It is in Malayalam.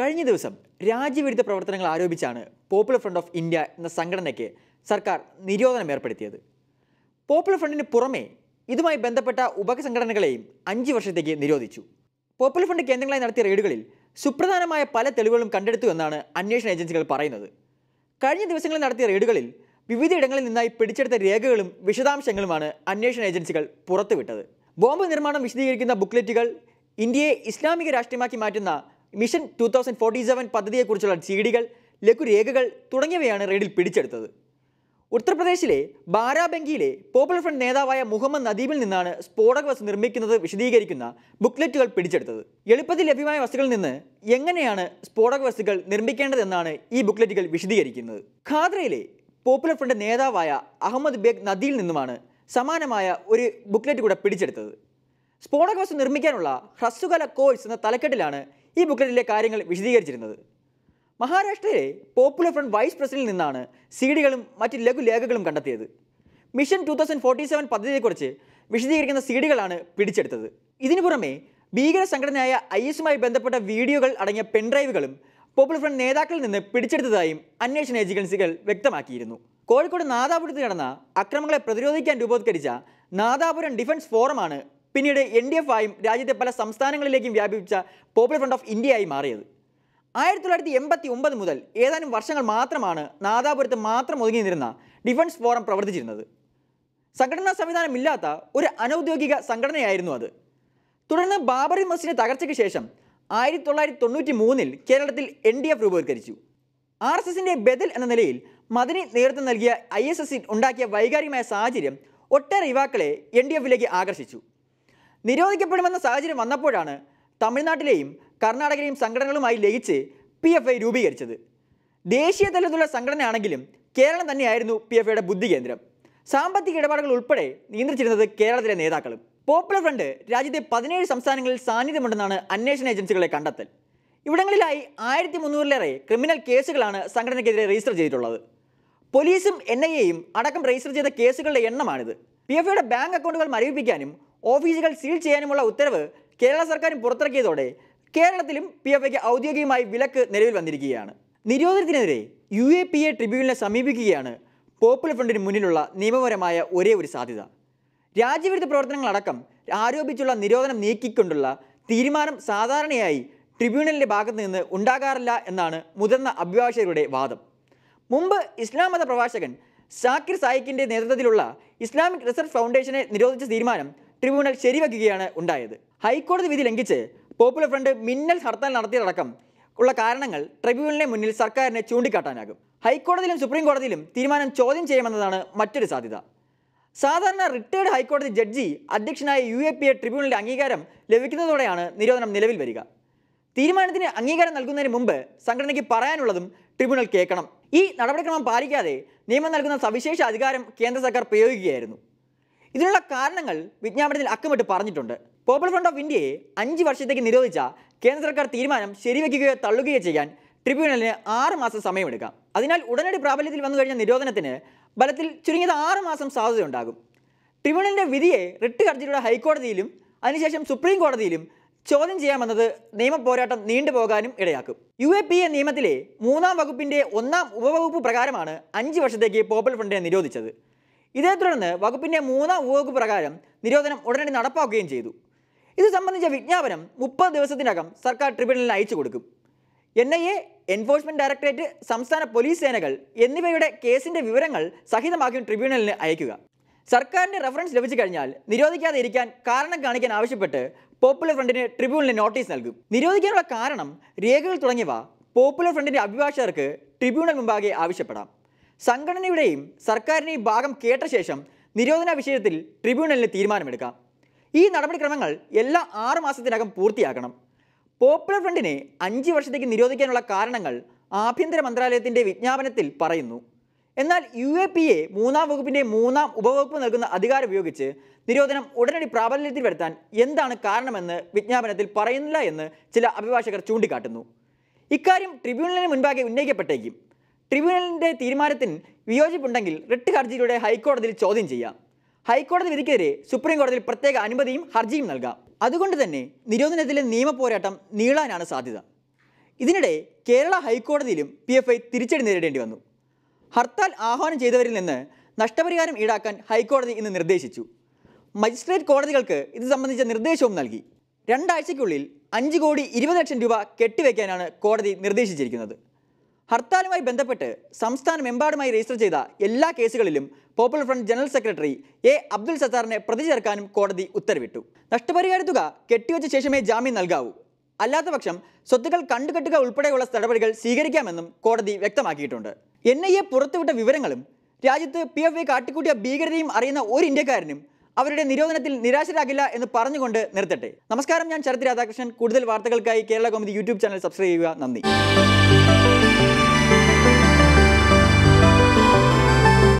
കഴിഞ്ഞ ദിവസം രാജ്യവിരുദ്ധ പ്രവർത്തനങ്ങൾ ആരോപിച്ചാണ് പോപ്പുലർ ഫ്രണ്ട് ഓഫ് ഇന്ത്യ എന്ന സംഘടനയ്ക്ക് സർക്കാർ നിരോധനം ഏർപ്പെടുത്തിയത് പോപ്പുലർ ഫ്രണ്ടിന് പുറമെ ഇതുമായി ബന്ധപ്പെട്ട ഉപസംഘടനകളെയും അഞ്ച് വർഷത്തേക്ക് നിരോധിച്ചു പോപ്പുലർ ഫ്രണ്ട് കേന്ദ്രങ്ങളായി നടത്തിയ റെയ്ഡുകളിൽ സുപ്രധാനമായ പല തെളിവുകളും കണ്ടെടുത്തു എന്നാണ് അന്വേഷണ ഏജൻസികൾ പറയുന്നത് കഴിഞ്ഞ ദിവസങ്ങളിൽ നടത്തിയ റെയ്ഡുകളിൽ വിവിധയിടങ്ങളിൽ നിന്നായി പിടിച്ചെടുത്ത രേഖകളും വിശദാംശങ്ങളുമാണ് അന്വേഷണ ഏജൻസികൾ പുറത്തുവിട്ടത് ബോംബ് നിർമ്മാണം വിശദീകരിക്കുന്ന ബുക്ക്ലെറ്റുകൾ ഇന്ത്യയെ ഇസ്ലാമിക രാഷ്ട്രീയമാക്കി മാറ്റുന്ന mission two thousand forty seven പദ്ധതിയെക്കുറിച്ചുള്ള ഡികൾ ലഘുരേഖകൾ തുടങ്ങിയവയാണ് റെയ്ഡിൽ പിടിച്ചെടുത്തത് ഉത്തർപ്രദേശിലെ ബാരാബങ്കിയിലെ പോപ്പുലർ ഫ്രണ്ട് നേതാവായ മുഹമ്മദ് നദീബിൽ നിന്നാണ് സ്ഫോടക വസ്തു നിർമ്മിക്കുന്നത് വിശദീകരിക്കുന്ന ബുക്ക്ലെറ്റുകൾ പിടിച്ചെടുത്തത് എളുപ്പത്തിൽ ലഭ്യമായ വസ്തുക്കളിൽ നിന്ന് എങ്ങനെയാണ് സ്ഫോടക വസ്തുക്കൾ നിർമ്മിക്കേണ്ടതെന്നാണ് ഈ ബുക്ക്ലെറ്റുകൾ വിശദീകരിക്കുന്നത് ഖാദ്രയിലെ പോപ്പുലർ ഫ്രണ്ട് നേതാവായ അഹമ്മദ് ബേഗ് നദിയിൽ നിന്നുമാണ് സമാനമായ ഒരു ബുക്ക്ലെറ്റ് കൂടെ പിടിച്ചെടുത്തത് സ്ഫോടക വസ്തു നിർമ്മിക്കാനുള്ള ഹ്രസ്വകാല കോഴ്സ് എന്ന തലക്കെട്ടിലാണ് ഈ ബുക്ക്ലെറ്റിലെ കാര്യങ്ങൾ വിശദീകരിച്ചിരുന്നത് മഹാരാഷ്ട്രയിലെ പോപ്പുലർ ഫ്രണ്ട് വൈസ് പ്രസിഡന്റിൽ നിന്നാണ് സീഡികളും മറ്റ് ലഘുലേഖകളും കണ്ടെത്തിയത് mission two thousand forty seven പദ്ധതിയെക്കുറിച്ച് വിശദീകരിക്കുന്ന സീഡികളാണ് പിടിച്ചെടുത്തത് ഇതിനു പുറമെ ഭീകര സംഘടനയായ ഐ എസുമായി ബന്ധപ്പെട്ട വീഡിയോകൾ അടങ്ങിയ പെൻഡ്രൈവുകളും പോപ്പുലർ ഫ്രണ്ട് നേതാക്കളിൽ നിന്ന് പിടിച്ചെടുത്തതായും അന്വേഷണ ഏജൻസികൾ വ്യക്തമാക്കിയിരുന്നു കോഴിക്കോട് നാദാപുരത്ത് നടന്ന അക്രമങ്ങളെ പ്രതിരോധിക്കാൻ രൂപവത്കരിച്ച നാദാപുരം ഡിഫൻസ് ഫോറമാണ് പിന്നീട് എൻ ഡി എഫ് ആയും രാജ്യത്തെ പല സംസ്ഥാനങ്ങളിലേക്കും വ്യാപിപ്പിച്ച പോപ്പുലർ ഫ്രണ്ട് ഓഫ് ഇന്ത്യയായി മാറിയത് ആയിരത്തി തൊള്ളായിരത്തി എൺപത്തി ഒമ്പത് മുതൽ ഏതാനും വർഷങ്ങൾ മാത്രമാണ് നാദാപുരത്ത് മാത്രം ഒതുങ്ങി നിന്നിരുന്ന ഡിഫൻസ് ഫോറം പ്രവർത്തിച്ചിരുന്നത് സംഘടനാ സംവിധാനമില്ലാത്ത ഒരു അനൗദ്യോഗിക സംഘടനയായിരുന്നു അത് തുടർന്ന് ബാബറി മസ്ജിദിൻ്റെ തകർച്ചയ്ക്ക് ശേഷം ആയിരത്തി തൊള്ളായിരത്തി തൊണ്ണൂറ്റി മൂന്നിൽ കേരളത്തിൽ എൻ ഡി എഫ് രൂപവത്കരിച്ചു ആർ എസ് എസിൻ്റെ ബദൽ എന്ന നിലയിൽ മദനി നേതൃത്വം നൽകിയ ഐ എസ് എസ് ഉണ്ടാക്കിയ വൈകാരികമായ സാഹചര്യം ഒട്ടേറെ യുവാക്കളെ എൻ ഡി എഫിലേക്ക് ആകർഷിച്ചു നിരോധിക്കപ്പെടുമെന്ന സാഹചര്യം വന്നപ്പോഴാണ് തമിഴ്നാട്ടിലെയും കർണാടകയിലെയും സംഘടനകളുമായി ലയിച്ച് പി എഫ് ഐ രൂപീകരിച്ചത് ദേശീയ തലത്തിലുള്ള സംഘടനയാണെങ്കിലും കേരളം തന്നെയായിരുന്നു പി എഫ് ഐയുടെ ബുദ്ധി കേന്ദ്രം സാമ്പത്തിക ഇടപാടുകൾ ഉൾപ്പെടെ നിയന്ത്രിച്ചിരുന്നത് കേരളത്തിലെ നേതാക്കളും പോപ്പുലർ ഫ്രണ്ട് രാജ്യത്തെ പതിനേഴ് സംസ്ഥാനങ്ങളിൽ സാന്നിധ്യമുണ്ടെന്നാണ് അന്വേഷണ ഏജൻസികളെ കണ്ടെത്തൽ ഇവിടങ്ങളിലായി ആയിരത്തി മുന്നൂറിലേറെ ക്രിമിനൽ കേസുകളാണ് സംഘടനയ്ക്കെതിരെ രജിസ്റ്റർ ചെയ്തിട്ടുള്ളത് പോലീസും എൻ ഐ എയും അടക്കം രജിസ്റ്റർ ചെയ്ത കേസുകളുടെ എണ്ണമാണിത് പി എഫ് ഐയുടെ ബാങ്ക് അക്കൗണ്ടുകൾ മരവിപ്പിക്കാനും ഓഫീസുകൾ സീൽ ചെയ്യാനുമുള്ള ഉത്തരവ് കേരള സർക്കാർ പുറത്തിറക്കിയതോടെ കേരളത്തിലും പി എഫ് ഐക്ക് ഔദ്യോഗികമായി വിലക്ക് നിലവിൽ വന്നിരിക്കുകയാണ് നിരോധനത്തിനെതിരെ യു എ പി എ ട്രിബ്യൂണലിനെ സമീപിക്കുകയാണ് പോപ്പുലർ ഫ്രണ്ടിന് മുന്നിലുള്ള നിയമപരമായ ഒരേ ഒരു സാധ്യത രാജ്യവിരുദ്ധ പ്രവർത്തനങ്ങളടക്കം ആരോപിച്ചുള്ള നിരോധനം നീക്കിക്കൊണ്ടുള്ള തീരുമാനം സാധാരണയായി ട്രിബ്യൂണലിൻ്റെ ഭാഗത്ത് നിന്ന് ഉണ്ടാകാറില്ല എന്നാണ് മുതിർന്ന അഭിഭാഷകരുടെ വാദം മുമ്പ് ഇസ്ലാം മത പ്രഭാഷകൻ സാക്കിർ സായിക്കിൻ്റെ നേതൃത്വത്തിലുള്ള ഇസ്ലാമിക് റിസർച്ച് ഫൗണ്ടേഷനെ നിരോധിച്ച തീരുമാനം ട്രിബ്യൂണൽ ശരിവെക്കുകയാണ് ഉണ്ടായത് ഹൈക്കോടതി വിധി ലംഘിച്ച് പോപ്പുലർ ഫ്രണ്ട് മിന്നൽ ഹർത്താൽ നടത്തിയതടക്കം ഉള്ള കാരണങ്ങൾ ട്രിബ്യൂണലിന് മുന്നിൽ സർക്കാരിനെ ചൂണ്ടിക്കാട്ടാനാകും ഹൈക്കോടതിയിലും സുപ്രീം കോടതിയിലും തീരുമാനം ചോദ്യം ചെയ്യുമെന്നതാണ് മറ്റൊരു സാധ്യത സാധാരണ റിട്ടയർഡ് ഹൈക്കോടതി ജഡ്ജി അധ്യക്ഷനായ യു എ പി എ ട്രിബ്യൂണലിൻ്റെ അംഗീകാരം ലഭിക്കുന്നതോടെയാണ് നിരോധനം നിലവിൽ വരിക തീരുമാനത്തിന് അംഗീകാരം നൽകുന്നതിന് മുമ്പ് സംഘടനയ്ക്ക് പറയാനുള്ളതും ട്രിബ്യൂണൽ കേൾക്കണം ഈ നടപടിക്രമം പാലിക്കാതെ നിയമം നൽകുന്ന സവിശേഷ അധികാരം കേന്ദ്ര സർക്കാർ പ്രയോഗിക്കുകയായിരുന്നു ഇതിനുള്ള കാരണങ്ങൾ വിജ്ഞാപനത്തിൽ അക്കമിട്ട് പറഞ്ഞിട്ടുണ്ട് പോപ്പുലർ ഫ്രണ്ട് ഓഫ് ഇന്ത്യയെ അഞ്ച് വർഷത്തേക്ക് നിരോധിച്ച കേന്ദ്ര സർക്കാർ തീരുമാനം ശരിവയ്ക്കുകയോ തള്ളുകയോ ചെയ്യാൻ ട്രിബ്യൂണലിന് ആറ് മാസം സമയമെടുക്കാം അതിനാൽ ഉടനടി പ്രാബല്യത്തിൽ വന്നു കഴിഞ്ഞ നിരോധനത്തിന് ബലത്തിൽ ചുരുങ്ങിയത് ആറ് മാസം സാധ്യതയുണ്ടാകും ട്രിബ്യൂണലിൻ്റെ വിധിയെ റിട്ട് ഹർജിയിലൂടെ ഹൈക്കോടതിയിലും അതിനുശേഷം സുപ്രീം കോടതിയിലും ചോദ്യം ചെയ്യാമെന്നത് നിയമപോരാട്ടം നീണ്ടുപോകാനും ഇടയാക്കും യു എ പി എ നിയമത്തിലെ മൂന്നാം വകുപ്പിൻ്റെ ഒന്നാം ഉപവകുപ്പ് പ്രകാരമാണ് അഞ്ച് വർഷത്തേക്ക് പോപ്പുലർ ഫ്രണ്ടിനെ നിരോധിച്ചത് ഇതേ തുടർന്ന് വകുപ്പിൻ്റെ മൂന്നാം വകുപ്പ് പ്രകാരം നിരോധനം ഉടനടി നടപ്പാക്കുകയും ചെയ്തു ഇത് സംബന്ധിച്ച വിജ്ഞാപനം മുപ്പത് ദിവസത്തിനകം സർക്കാർ ട്രിബ്യൂണലിന് അയച്ചു കൊടുക്കും N I A enforcement directorate സംസ്ഥാന പോലീസ് സേനകൾ എന്നിവയുടെ കേസിൻ്റെ വിവരങ്ങൾ സഹിതമാക്കി ട്രിബ്യൂണലിന് അയക്കുക സർക്കാരിൻ്റെ റെഫറൻസ് ലഭിച്ചു കഴിഞ്ഞാൽ നിരോധിക്കാതെ ഇരിക്കാൻ കാരണം കാണിക്കാൻ ആവശ്യപ്പെട്ട് പോപ്പുലർ ഫ്രണ്ടിന് ട്രിബ്യൂണലിന് നോട്ടീസ് നൽകും നിരോധിക്കാനുള്ള കാരണം രേഖകൾ തുടങ്ങിയവ പോപ്പുലർ ഫ്രണ്ടിൻ്റെ അഭിഭാഷകർക്ക് ട്രിബ്യൂണൽ മുമ്പാകെ ആവശ്യപ്പെടാം സംഘടനയുടെയും സർക്കാരിൻ്റെയും ഭാഗം കേട്ട ശേഷം നിരോധന വിഷയത്തിൽ ട്രിബ്യൂണലിന് തീരുമാനമെടുക്കാം ഈ നടപടിക്രമങ്ങൾ എല്ലാ ആറുമാസത്തിനകം പൂർത്തിയാക്കണം പോപ്പുലർ ഫ്രണ്ടിനെ അഞ്ച് വർഷത്തേക്ക് നിരോധിക്കാനുള്ള കാരണങ്ങൾ ആഭ്യന്തര മന്ത്രാലയത്തിൻ്റെ വിജ്ഞാപനത്തിൽ പറയുന്നു എന്നാൽ യു എ പി എ മൂന്നാം വകുപ്പിൻ്റെ മൂന്നാം ഉപവകുപ്പ് നൽകുന്ന അധികാരം ഉപയോഗിച്ച് നിരോധനം ഉടനടി പ്രാബല്യത്തിൽ വരുത്താൻ എന്താണ് കാരണമെന്ന് വിജ്ഞാപനത്തിൽ പറയുന്നില്ല എന്ന് ചില അഭിഭാഷകർ ചൂണ്ടിക്കാട്ടുന്നു ഇക്കാര്യം ട്രിബ്യൂണലിന് മുൻപാകെ ഉന്നയിക്കപ്പെട്ടേക്കും ട്രിബ്യൂണലിൻ്റെ തീരുമാനത്തിന് വിയോജിപ്പുണ്ടെങ്കിൽ റിട്ട് ഹർജിയിലൂടെ ഹൈക്കോടതിയിൽ ചോദ്യം ചെയ്യാം ഹൈക്കോടതി വിധിക്കെതിരെ സുപ്രീം കോടതിയിൽ പ്രത്യേക അനുമതിയും ഹർജിയും നൽകാം അതുകൊണ്ട് തന്നെ നിരോധനത്തിലെ നിയമ പോരാട്ടം നീളാനാണ് സാധ്യത ഇതിനിടെ കേരള ഹൈക്കോടതിയിലും പി എഫ് ഐ തിരിച്ചടി നേരിടേണ്ടി വന്നു ഹർത്താൽ ആഹ്വാനം ചെയ്തവരിൽ നിന്ന് നഷ്ടപരിഹാരം ഈടാക്കാൻ ഹൈക്കോടതി ഇന്ന് നിർദ്ദേശിച്ചു മജിസ്ട്രേറ്റ് കോടതികൾക്ക് ഇത് സംബന്ധിച്ച നിർദ്ദേശവും നൽകി രണ്ടാഴ്ചയ്ക്കുള്ളിൽ അഞ്ച് കോടി ഇരുപത് ലക്ഷം രൂപ കെട്ടിവെക്കാനാണ് കോടതി നിർദ്ദേശിച്ചിരിക്കുന്നത് ഹർത്താലുമായി ബന്ധപ്പെട്ട് സംസ്ഥാനമെമ്പാടുമായി രജിസ്റ്റർ ചെയ്ത എല്ലാ കേസുകളിലും popular front general secretary A Abdul സത്താറിനെ പ്രതി ചേർക്കാനും കോടതി ഉത്തരവിട്ടു നഷ്ടപരിഹാര തുക കെട്ടിവെച്ച ശേഷമേ ജാമ്യം നൽകാവൂ അല്ലാത്തപക്ഷം സ്വത്തുക്കൾ കണ്ടുകെട്ടുക ഉൾപ്പെടെയുള്ള നടപടികൾ സ്വീകരിക്കാമെന്നും കോടതി വ്യക്തമാക്കിയിട്ടുണ്ട് എൻ ഐ എ പുറത്തുവിട്ട വിവരങ്ങളും രാജ്യത്ത് പി എഫ് ഐ കാട്ടിക്കൂട്ടിയ ഭീകരതയും അറിയുന്ന ഒരു ഇന്ത്യക്കാരനും അവരുടെ നിരോധനത്തിൽ നിരാശരാകില്ല എന്ന് പറഞ്ഞുകൊണ്ട് നിർത്തട്ടെ നമസ്കാരം ഞാൻ ശരത് രാധാകൃഷ്ണൻ കൂടുതൽ വാർത്തകൾക്കായി കേരള കോമതി യൂട്യൂബ് ചാനൽ സബ്സ്ക്രൈബ് ചെയ്യുക നന്ദി